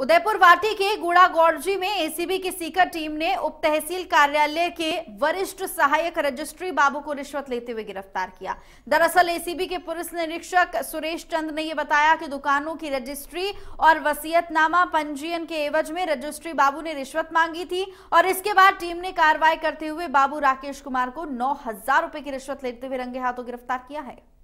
उदयपुर वाटी के गुड़ा गौड़जी में एसीबी की सीकर टीम ने उप तहसील कार्यालय के वरिष्ठ सहायक रजिस्ट्री बाबू को रिश्वत लेते हुए गिरफ्तार किया दरअसल एसीबी के पुलिस निरीक्षक सुरेश चंद ने यह बताया कि दुकानों की रजिस्ट्री और वसीयतनामा पंजीयन के एवज में रजिस्ट्री बाबू ने रिश्वत मांगी थी और इसके बाद टीम ने कार्रवाई करते हुए बाबू राकेश कुमार को नौ हजार की रिश्वत लेते हुए रंगे हाथों गिरफ्तार किया है